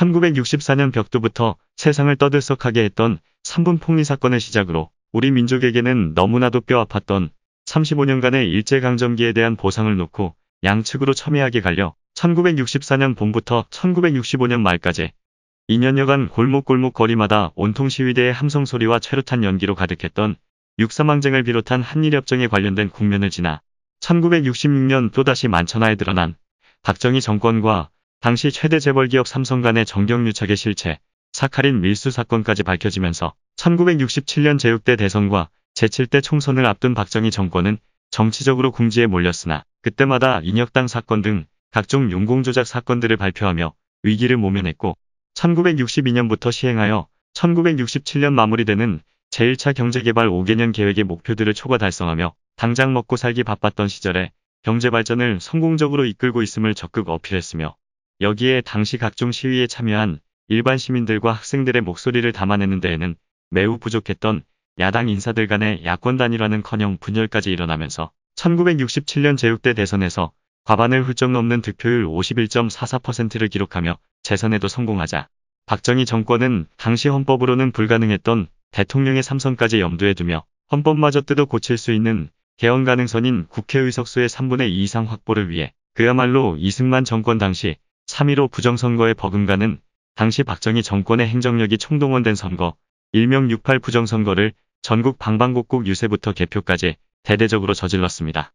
1964년 벽두부터 세상을 떠들썩하게 했던 3분 폭리 사건을 시작으로 우리 민족에게는 너무나도 뼈아팠던 35년간의 일제강점기에 대한 보상을 놓고 양측으로 첨예하게 갈려 1964년 봄부터 1965년 말까지 2년여간 골목골목 거리마다 온통 시위대의 함성소리와 최루탄 연기로 가득했던 육사망쟁을 비롯한 한일협정에 관련된 국면을 지나 1966년 또다시 만천하에 드러난 박정희 정권과 당시 최대 재벌 기업 삼성 간의 정경유착의 실체, 사카린 밀수 사건까지 밝혀지면서 1967년 제6대 대선과 제7대 총선을 앞둔 박정희 정권은 정치적으로 궁지에 몰렸으나 그때마다 인혁당 사건 등 각종 용공조작 사건들을 발표하며 위기를 모면했고 1962년부터 시행하여 1967년 마무리되는 제1차 경제개발 5개년 계획의 목표들을 초과 달성하며 당장 먹고 살기 바빴던 시절에 경제발전을 성공적으로 이끌고 있음을 적극 어필했으며 여기에 당시 각종 시위에 참여한 일반 시민들과 학생들의 목소리를 담아내는 데에는 매우 부족했던 야당 인사들 간의 야권 단일화는커녕 분열까지 일어나면서 1967년 제6대 대선에서 과반을 훌쩍 넘는 득표율 51.44%를 기록하며 재선에도 성공하자 박정희 정권은 당시 헌법으로는 불가능했던 대통령의 삼선까지 염두에 두며 헌법마저 뜯어 고칠 수 있는 개헌 가능선인 국회의석수의 3분의 2 이상 확보를 위해 그야말로 이승만 정권 당시 3.15 부정선거의 버금가는 당시 박정희 정권의 행정력이 총동원된 선거, 일명 68 부정선거를 전국 방방곡곡 유세부터 개표까지 대대적으로 저질렀습니다.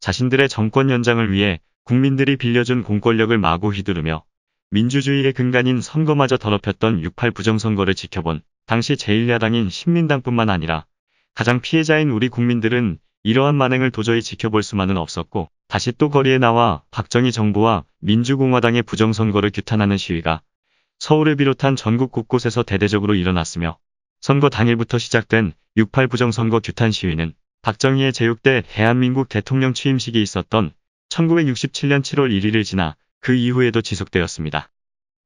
자신들의 정권 연장을 위해 국민들이 빌려준 공권력을 마구 휘두르며 민주주의의 근간인 선거마저 더럽혔던 68 부정선거를 지켜본 당시 제1야당인 신민당뿐만 아니라 가장 피해자인 우리 국민들은 이러한 만행을 도저히 지켜볼 수만은 없었고 다시 또 거리에 나와 박정희 정부와 민주공화당의 부정선거를 규탄하는 시위가 서울을 비롯한 전국 곳곳에서 대대적으로 일어났으며 선거 당일부터 시작된 6.8 부정선거 규탄 시위는 박정희의 제6대 대한민국 대통령 취임식이 있었던 1967년 7월 1일을 지나 그 이후에도 지속되었습니다.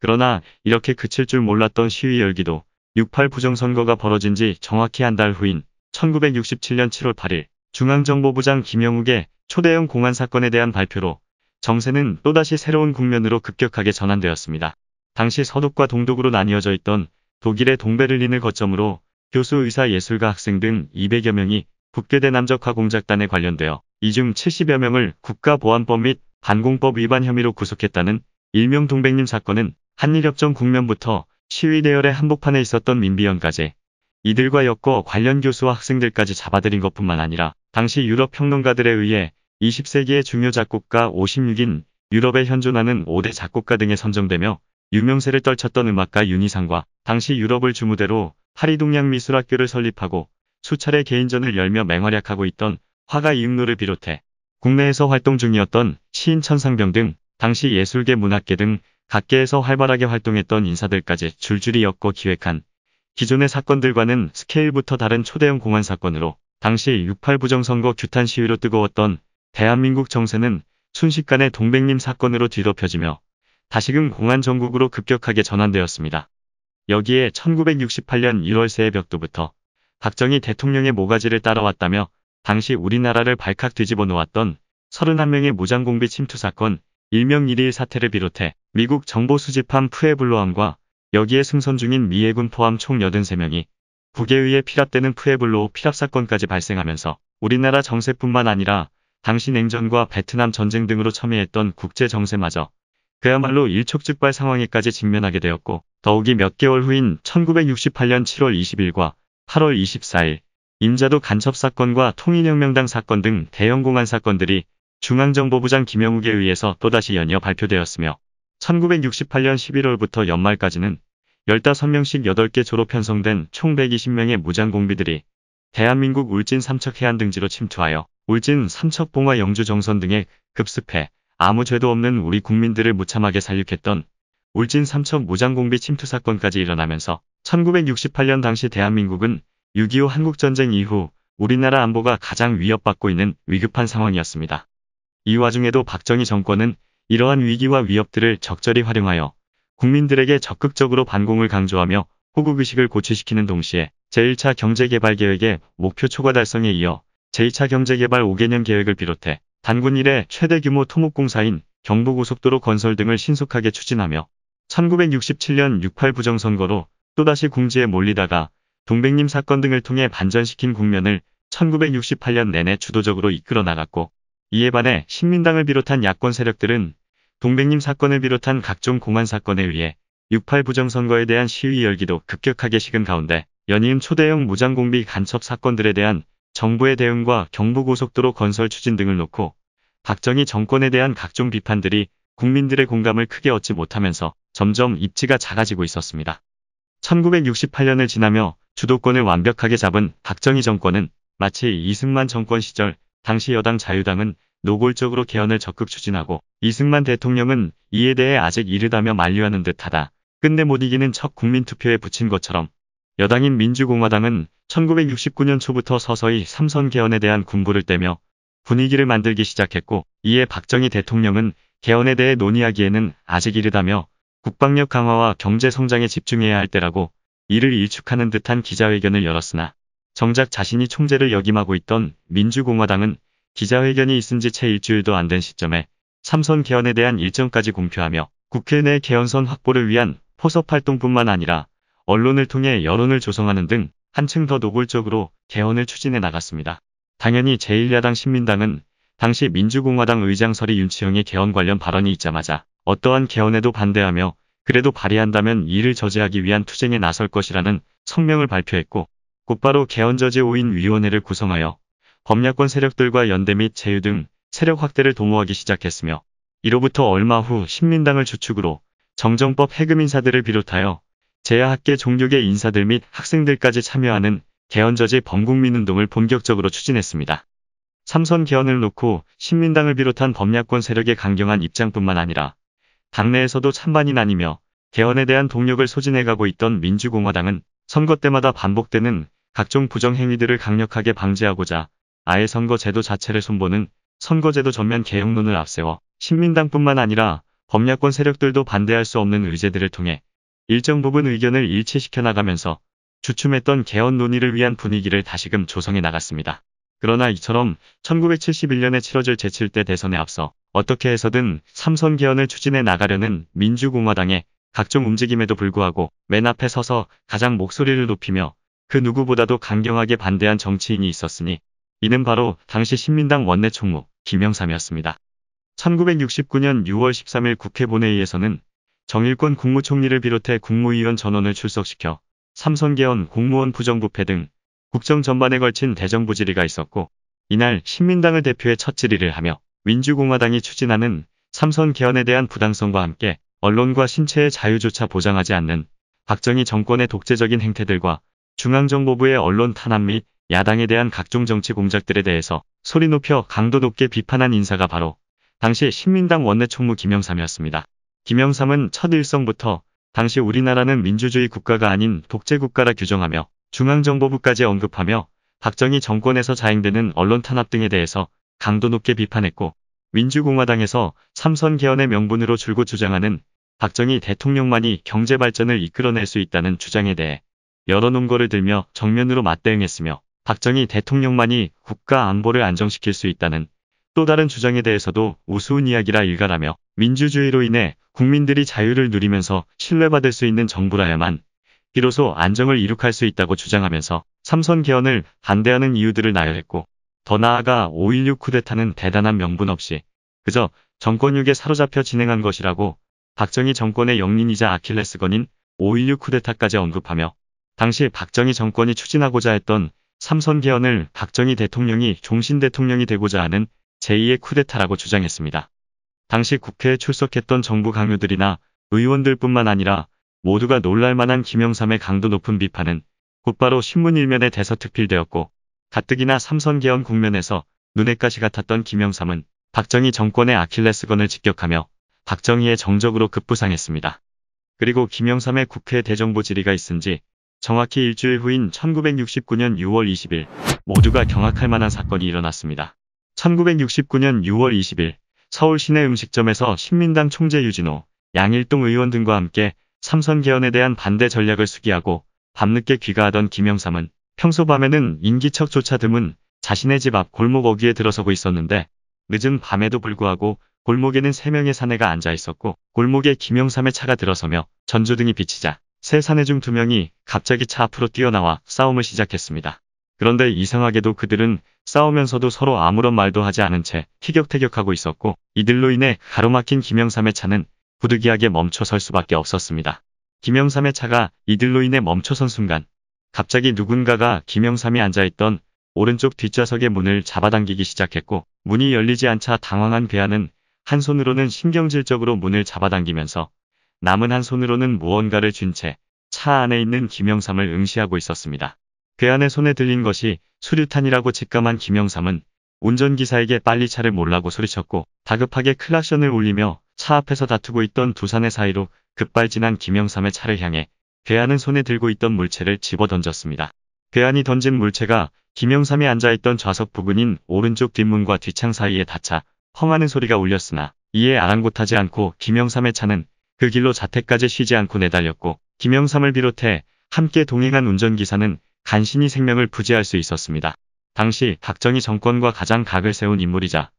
그러나 이렇게 그칠 줄 몰랐던 시위 열기도 6.8 부정선거가 벌어진 지 정확히 한 달 후인 1967년 7월 8일 중앙정보부장 김영욱의 초대형 공안 사건에 대한 발표로 정세는 또다시 새로운 국면으로 급격하게 전환되었습니다. 당시 서독과 동독으로 나뉘어져 있던 독일의 동베를린을 거점으로 교수, 의사, 예술가, 학생 등 200여 명이 국괴대 남적화 공작단에 관련되어 이 중 70여 명을 국가보안법 및 반공법 위반 혐의로 구속했다는 일명 동백님 사건은 한일협정 국면부터 시위 대열의 한복판에 있었던 민비연까지 이들과 엮어 관련 교수와 학생들까지 잡아들인 것뿐만 아니라 당시 유럽 평론가들에 의해 20세기의 중요 작곡가 56인 유럽에 현존하는 5대 작곡가 등에 선정되며 유명세를 떨쳤던 음악가 윤희상과 당시 유럽을 주무대로 파리 동양 미술학교를 설립하고 수차례 개인전을 열며 맹활약하고 있던 화가 이응로를 비롯해 국내에서 활동 중이었던 시인 천상병 등 당시 예술계 문학계 등 각계에서 활발하게 활동했던 인사들까지 줄줄이 엮어 기획한 기존의 사건들과는 스케일부터 다른 초대형 공안 사건으로 당시 68 부정선거 규탄 시위로 뜨거웠던 대한민국 정세는 순식간에 동백님 사건으로 뒤덮여지며 다시금 공안 정국으로 급격하게 전환되었습니다. 여기에 1968년 1월 새해 벽도부터 박정희 대통령의 모가지를 따라왔다며 당시 우리나라를 발칵 뒤집어 놓았던 31명의 무장공비 침투 사건, 일명 1일 사태를 비롯해 미국 정보 수집함 푸에블로함과 여기에 승선 중인 미해군 포함 총 83명이 국에 의해 피랍되는 푸에블로 피랍 사건까지 발생하면서 우리나라 정세뿐만 아니라 당시 냉전과 베트남 전쟁 등으로 첨예했던 국제 정세마저 그야말로 일촉즉발 상황에까지 직면하게 되었고 더욱이 몇 개월 후인 1968년 7월 20일과 8월 24일 임자도 간첩 사건과 통일혁명당 사건 등 대형 공안 사건들이 중앙정보부장 김영욱에 의해서 또다시 연이어 발표되었으며 1968년 11월부터 연말까지는 15명씩 8개 조로 편성된 총 120명의 무장 공비들이 대한민국 울진 삼척 해안 등지로 침투하여 울진, 삼척봉화, 영주 정선 등에 급습해 아무 죄도 없는 우리 국민들을 무참하게 살육했던 울진 삼척 무장공비 침투 사건까지 일어나면서 1968년 당시 대한민국은 6.25 한국전쟁 이후 우리나라 안보가 가장 위협받고 있는 위급한 상황이었습니다. 이 와중에도 박정희 정권은 이러한 위기와 위협들을 적절히 활용하여 국민들에게 적극적으로 반공을 강조하며 호국의식을 고취시키는 동시에 제1차 경제개발계획의 목표 초과 달성에 이어 제2차 경제개발 5개년 계획을 비롯해 단군 일의 최대 규모 토목공사인 경부고속도로 건설 등을 신속하게 추진하며 1967년 68 부정선거로 또다시 궁지에 몰리다가 동백님 사건 등을 통해 반전시킨 국면을 1968년 내내 주도적으로 이끌어 나갔고 이에 반해 식민당을 비롯한 야권 세력들은 동백님 사건을 비롯한 각종 공안 사건에 의해 68 부정선거에 대한 시위 열기도 급격하게 식은 가운데 연이은 초대형 무장공비 간첩 사건들에 대한 정부의 대응과 경부고속도로 건설 추진 등을 놓고 박정희 정권에 대한 각종 비판들이 국민들의 공감을 크게 얻지 못하면서 점점 입지가 작아지고 있었습니다. 1968년을 지나며 주도권을 완벽하게 잡은 박정희 정권은 마치 이승만 정권 시절 당시 여당 자유당은 노골적으로 개헌을 적극 추진하고 이승만 대통령은 이에 대해 아직 이르다며 만류하는 듯하다. 끝내 못 이기는 척 국민투표에 붙인 것처럼 여당인 민주공화당은 1969년 초부터 서서히 삼선 개헌에 대한 군부를 떼며 분위기를 만들기 시작했고 이에 박정희 대통령은 개헌에 대해 논의하기에는 아직 이르다며 국방력 강화와 경제 성장에 집중해야 할 때라고 이를 일축하는 듯한 기자회견을 열었으나 정작 자신이 총재를 역임하고 있던 민주공화당은 기자회견이 있은 지 채 일주일도 안 된 시점에 삼선 개헌에 대한 일정까지 공표하며 국회 내 개헌선 확보를 위한 포섭활동뿐만 아니라 언론을 통해 여론을 조성하는 등 한층 더 노골적으로 개헌을 추진해 나갔습니다. 당연히 제1야당 신민당은 당시 민주공화당 의장 서리 윤치영의 개헌 관련 발언이 있자마자 어떠한 개헌에도 반대하며 그래도 발의한다면 이를 저지하기 위한 투쟁에 나설 것이라는 성명을 발표했고 곧바로 개헌저지 5인 위원회를 구성하여 법야권 세력들과 연대 및 제휴 등 세력 확대를 도모하기 시작했으며 이로부터 얼마 후 신민당을 주축으로 정정법 해금 인사들을 비롯하여 제야학계 종교계 인사들 및 학생들까지 참여하는 개헌저지 범국민운동을 본격적으로 추진했습니다. 삼선 개헌을 놓고 신민당을 비롯한 범야권 세력의 강경한 입장뿐만 아니라 당내에서도 찬반이 나뉘며 개헌에 대한 동력을 소진해가고 있던 민주공화당은 선거 때마다 반복되는 각종 부정행위들을 강력하게 방지하고자 아예 선거제도 자체를 손보는 선거제도 전면 개혁론을 앞세워 신민당뿐만 아니라 범야권 세력들도 반대할 수 없는 의제들을 통해 일정 부분 의견을 일치시켜 나가면서 주춤했던 개헌 논의를 위한 분위기를 다시금 조성해 나갔습니다. 그러나 이처럼 1971년에 치러질 제7대 대선에 앞서 어떻게 해서든 삼선 개헌을 추진해 나가려는 민주공화당의 각종 움직임에도 불구하고 맨 앞에 서서 가장 목소리를 높이며 그 누구보다도 강경하게 반대한 정치인이 있었으니 이는 바로 당시 신민당 원내총무 김영삼이었습니다. 1969년 6월 13일 국회 본회의에서는 정일권 국무총리를 비롯해 국무위원 전원을 출석시켜 삼선개헌 공무원 부정부패 등 국정 전반에 걸친 대정부 질의가 있었고 이날 신민당을 대표해 첫 질의를 하며 민주공화당이 추진하는 삼선 개헌에 대한 부당성과 함께 언론과 신체의 자유조차 보장하지 않는 박정희 정권의 독재적인 행태들과 중앙정보부의 언론 탄압 및 야당에 대한 각종 정치 공작들에 대해서 소리 높여 강도 높게 비판한 인사가 바로 당시 신민당 원내총무 김영삼이었습니다. 김영삼은 첫 일성부터 당시 우리나라는 민주주의 국가가 아닌 독재국가라 규정하며 중앙정보부까지 언급하며 박정희 정권에서 자행되는 언론 탄압 등에 대해서 강도 높게 비판했고 민주공화당에서 삼선 개헌의 명분으로 줄곧 주장하는 박정희 대통령만이 경제 발전을 이끌어낼 수 있다는 주장에 대해 여러 논거를 들며 정면으로 맞대응했으며 박정희 대통령만이 국가 안보를 안정시킬 수 있다는 또 다른 주장에 대해서도 우스운 이야기라 일갈하며 민주주의로 인해 국민들이 자유를 누리면서 신뢰받을 수 있는 정부라야만 비로소 안정을 이룩할 수 있다고 주장하면서 삼선 개헌을 반대하는 이유들을 나열했고 더 나아가 5.16 쿠데타는 대단한 명분 없이 그저 정권육에 사로잡혀 진행한 것이라고 박정희 정권의 영린이자 아킬레스건인 5.16 쿠데타까지 언급하며 당시 박정희 정권이 추진하고자 했던 삼선 개헌을 박정희 대통령이 종신 대통령이 되고자 하는 제2의 쿠데타라고 주장했습니다. 당시 국회에 출석했던 정부 강요들이나 의원들뿐만 아니라 모두가 놀랄만한 김영삼의 강도 높은 비판은 곧바로 신문 일면에 대서특필되었고 가뜩이나 삼선 개헌 국면에서 눈엣가시 같았던 김영삼은 박정희 정권의 아킬레스건을 직격하며 박정희의 정적으로 급부상했습니다. 그리고 김영삼의 국회 대정부 질의가 있은 지 정확히 일주일 후인 1969년 6월 20일 모두가 경악할 만한 사건이 일어났습니다. 1969년 6월 20일 서울 시내 음식점에서 신민당 총재 유진호, 양일동 의원 등과 함께 삼선 개헌에 대한 반대 전략을 수기하고 밤늦게 귀가하던 김영삼은 평소 밤에는 인기척조차 드문 자신의 집 앞 골목 어귀에 들어서고 있었는데 늦은 밤에도 불구하고 골목에는 3명의 사내가 앉아 있었고 골목에 김영삼의 차가 들어서며 전조등이 비치자 세 사내 중 두명이 갑자기 차 앞으로 뛰어나와 싸움을 시작했습니다. 그런데 이상하게도 그들은 싸우면서도 서로 아무런 말도 하지 않은 채 티격태격하고 있었고 이들로 인해 가로막힌 김영삼의 차는 부득이하게 멈춰설 수밖에 없었습니다. 김영삼의 차가 이들로 인해 멈춰선 순간 갑자기 누군가가 김영삼이 앉아있던 오른쪽 뒷좌석의 문을 잡아당기기 시작했고 문이 열리지 않자 당황한 배아는 한 손으로는 신경질적으로 문을 잡아당기면서 남은 한 손으로는 무언가를 쥔 채 차 안에 있는 김영삼을 응시하고 있었습니다. 괴한의 손에 들린 것이 수류탄이라고 직감한 김영삼은 운전기사에게 빨리 차를 몰라고 소리쳤고 다급하게 클락션을 울리며 차 앞에서 다투고 있던 두 산의 사이로 급발진한 김영삼의 차를 향해 괴한은 손에 들고 있던 물체를 집어던졌습니다. 괴한이 던진 물체가 김영삼이 앉아있던 좌석 부근인 오른쪽 뒷문과 뒷창 사이에 닿자 펑하는 소리가 울렸으나 이에 아랑곳하지 않고 김영삼의 차는 그 길로 자택까지 쉬지 않고 내달렸고 김영삼을 비롯해 함께 동행한 운전기사는 간신히 생명을 부지할 수 있었습니다. 당시 박정희 정권과 가장 각을 세운 인물이자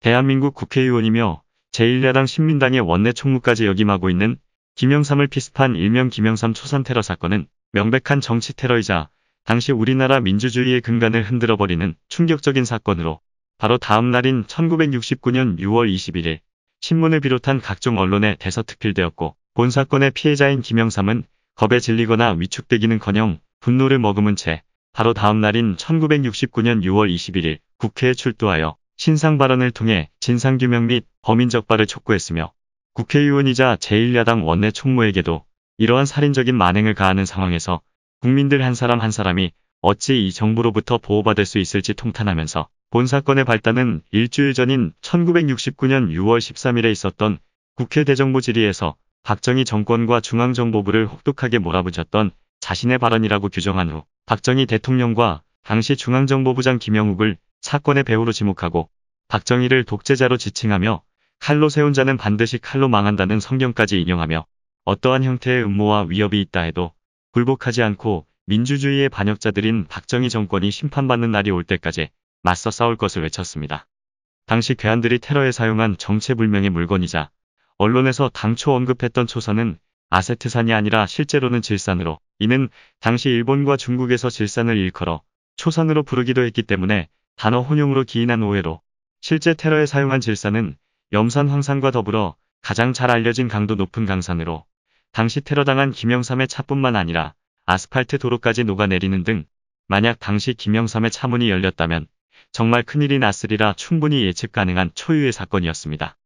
대한민국 국회의원이며 제1야당 신민당의 원내 총무까지 역임하고 있는 김영삼을 피습한 일명 김영삼 초산 테러 사건은 명백한 정치 테러이자 당시 우리나라 민주주의의 근간을 흔들어버리는 충격적인 사건으로 바로 다음 날인 1969년 6월 21일 신문을 비롯한 각종 언론에 대서특필되었고 본 사건의 피해자인 김영삼은 겁에 질리거나 위축되기는커녕 분노를 머금은 채 바로 다음 날인 1969년 6월 21일 국회에 출두하여 신상 발언을 통해 진상규명 및 범인 적발을 촉구했으며 국회의원이자 제1야당 원내 총무에게도 이러한 살인적인 만행을 가하는 상황에서 국민들 한 사람 한 사람이 어찌 이 정부로부터 보호받을 수 있을지 통탄하면서 본 사건의 발단은 일주일 전인 1969년 6월 13일에 있었던 국회 대정부 질의에서 박정희 정권과 중앙정보부를 혹독하게 몰아붙였던 자신의 발언이라고 규정한 후 박정희 대통령과 당시 중앙정보부장 김영욱을 사건의 배우로 지목하고 박정희를 독재자로 지칭하며 칼로 세운 자는 반드시 칼로 망한다는 성경까지 인용하며 어떠한 형태의 음모와 위협이 있다 해도 굴복하지 않고 민주주의의 반역자들인 박정희 정권이 심판받는 날이 올 때까지 맞서 싸울 것을 외쳤습니다. 당시 괴한들이 테러에 사용한 정체불명의 물건이자 언론에서 당초 언급했던 초선은 아세트산이 아니라 실제로는 질산으로 이는 당시 일본과 중국에서 질산을 일컬어 초산으로 부르기도 했기 때문에 단어 혼용으로 기인한 오해로 실제 테러에 사용한 질산은 염산 황산과 더불어 가장 잘 알려진 강도 높은 강산으로 당시 테러당한 김영삼의 차뿐만 아니라 아스팔트 도로까지 녹아내리는 등 만약 당시 김영삼의 차문이 열렸다면 정말 큰일이 났으리라 충분히 예측 가능한 초유의 사건이었습니다.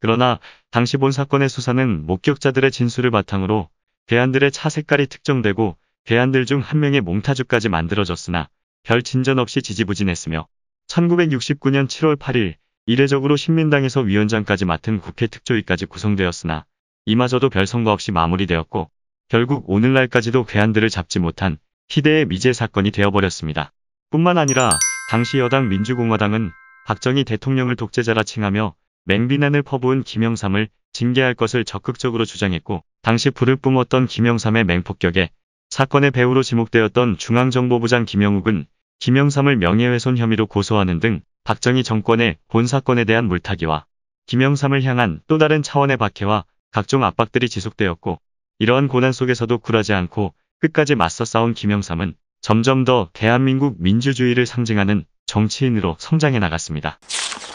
그러나 당시 본 사건의 수사는 목격자들의 진술을 바탕으로 괴한들의 차 색깔이 특정되고 괴한들 중 한 명의 몽타주까지 만들어졌으나 별 진전 없이 지지부진했으며 1969년 7월 8일 이례적으로 신민당에서 위원장까지 맡은 국회 특조위까지 구성되었으나 이마저도 별 성과 없이 마무리되었고 결국 오늘날까지도 괴한들을 잡지 못한 희대의 미제 사건이 되어버렸습니다. 뿐만 아니라 당시 여당 민주공화당은 박정희 대통령을 독재자라 칭하며 맹비난을 퍼부은 김영삼을 징계할 것을 적극적으로 주장했고 당시 불을 뿜었던 김영삼의 맹폭격에 사건의 배후로 지목되었던 중앙정보부장 김영욱은 김영삼을 명예훼손 혐의로 고소하는 등 박정희 정권의 본 사건에 대한 물타기와 김영삼을 향한 또 다른 차원의 박해와 각종 압박들이 지속되었고 이러한 고난 속에서도 굴하지 않고 끝까지 맞서 싸운 김영삼은 점점 더 대한민국 민주주의를 상징하는 정치인으로 성장해 나갔습니다.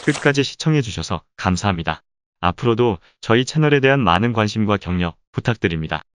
끝까지 시청해주셔서 감사합니다. 앞으로도 저희 채널에 대한 많은 관심과 경력 부탁드립니다.